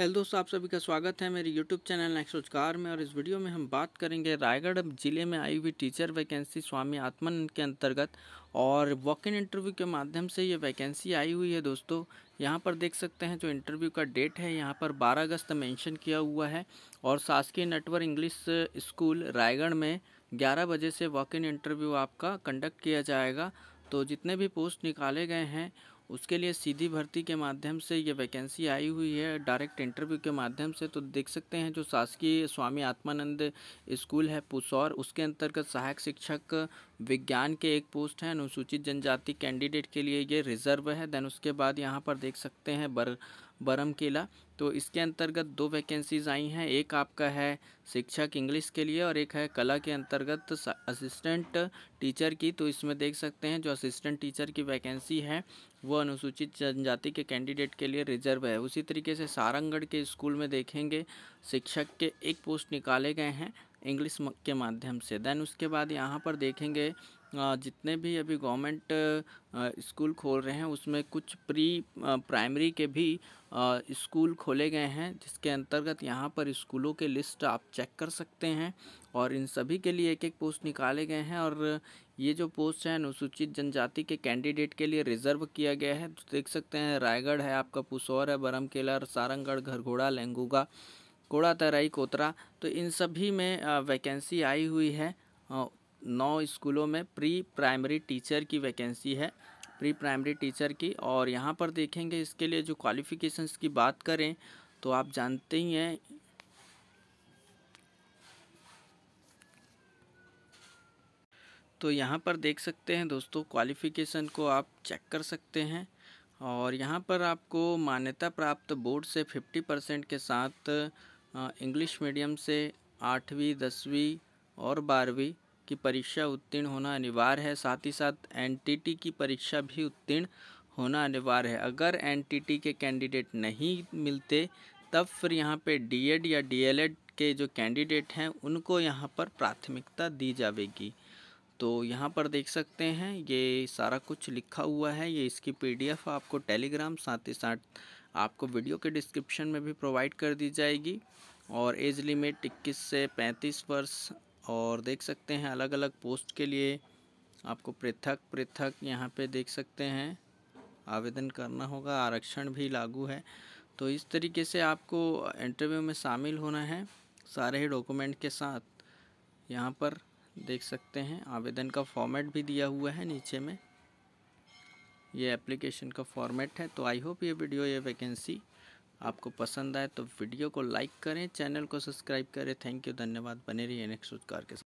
hello दोस्तों आप सभी का स्वागत है मेरे यूट्यूब चैनल रोजगार में और इस वीडियो में हम बात करेंगे रायगढ़ ज़िले में आई हुई टीचर वैकेंसी स्वामी आत्मन के अंतर्गत और वॉक इन इंटरव्यू के माध्यम से ये वैकेंसी आई हुई है दोस्तों यहाँ पर देख सकते हैं जो इंटरव्यू का डेट है यहाँ पर 12 अगस्त मेंशन किया हुआ है और शासकीय नटवर इंग्लिश स्कूल रायगढ़ में ग्यारह बजे से वॉक इन इंटरव्यू आपका कंडक्ट किया जाएगा तो जितने भी पोस्ट निकाले गए हैं उसके लिए सीधी भर्ती के माध्यम से ये वैकेंसी आई हुई है डायरेक्ट इंटरव्यू के माध्यम से तो देख सकते हैं जो शासकीय स्वामी आत्मानंद स्कूल है पुसौर उसके अंतर्गत सहायक शिक्षक विज्ञान के एक पोस्ट है अनुसूचित जनजाति कैंडिडेट के लिए ये रिजर्व है देन उसके बाद यहाँ पर देख सकते हैं बर बरमकेला तो इसके अंतर्गत दो वैकेंसीज़ आई हैं एक आपका है शिक्षक इंग्लिश के लिए और एक है कला के अंतर्गत असिस्टेंट टीचर की तो इसमें देख सकते हैं जो असिस्टेंट टीचर की वैकेंसी है वो अनुसूचित जनजाति के कैंडिडेट के लिए रिजर्व है उसी तरीके से सारंगढ़ के स्कूल में देखेंगे शिक्षक के एक पोस्ट निकाले गए हैं इंग्लिश के माध्यम से देन उसके बाद यहाँ पर देखेंगे जितने भी अभी गवर्नमेंट स्कूल खोल रहे हैं उसमें कुछ प्री प्राइमरी के भी स्कूल खोले गए हैं जिसके अंतर्गत यहाँ पर स्कूलों के लिस्ट आप चेक कर सकते हैं और इन सभी के लिए एक एक पोस्ट निकाले गए हैं और ये जो पोस्ट है अनुसूचित जनजाति के कैंडिडेट के लिए रिजर्व किया गया है तो देख सकते हैं रायगढ़ है आपका पुसौर है केला सारंगढ़ घरघोड़ा लेंगूगा कोड़ा तराई कोतरा तो इन सभी में वैकेंसी आई हुई है नौ स्कूलों में प्री प्राइमरी टीचर की वैकेंसी है प्री प्राइमरी टीचर की और यहाँ पर देखेंगे इसके लिए जो क्वालिफ़िकेशंस की बात करें तो आप जानते ही हैं तो यहाँ पर देख सकते हैं दोस्तों क्वालिफ़िकेशन को आप चेक कर सकते हैं और यहाँ पर आपको मान्यता प्राप्त बोर्ड से 50 परसेंट के साथ इंग्लिश मीडियम से आठवीं दसवीं और बारहवीं की परीक्षा उत्तीर्ण होना अनिवार्य है साथ ही साथ एनटीटी की परीक्षा भी उत्तीर्ण होना अनिवार्य है अगर एनटीटी के कैंडिडेट नहीं मिलते तब फिर यहाँ पे डीएड या डीएलएड के जो कैंडिडेट हैं उनको यहाँ पर प्राथमिकता दी जाएगी तो यहाँ पर देख सकते हैं ये सारा कुछ लिखा हुआ है ये इसकी पीडीएफ आपको टेलीग्राम साथ ही साथ आपको वीडियो के डिस्क्रिप्शन में भी प्रोवाइड कर दी जाएगी और एज लिमिट इक्कीस से पैंतीस वर्ष और देख सकते हैं अलग अलग पोस्ट के लिए आपको पृथक पृथक यहाँ पे देख सकते हैं आवेदन करना होगा आरक्षण भी लागू है तो इस तरीके से आपको इंटरव्यू में शामिल होना है सारे ही डॉक्यूमेंट के साथ यहाँ पर देख सकते हैं आवेदन का फॉर्मेट भी दिया हुआ है नीचे में ये एप्लीकेशन का फॉर्मेट है तो आई होप ये वीडियो ये वैकेंसी आपको पसंद आए तो वीडियो को लाइक करें चैनल को सब्सक्राइब करें थैंक यू धन्यवाद बने रहिए नेक्स्ट उद्गार के साथ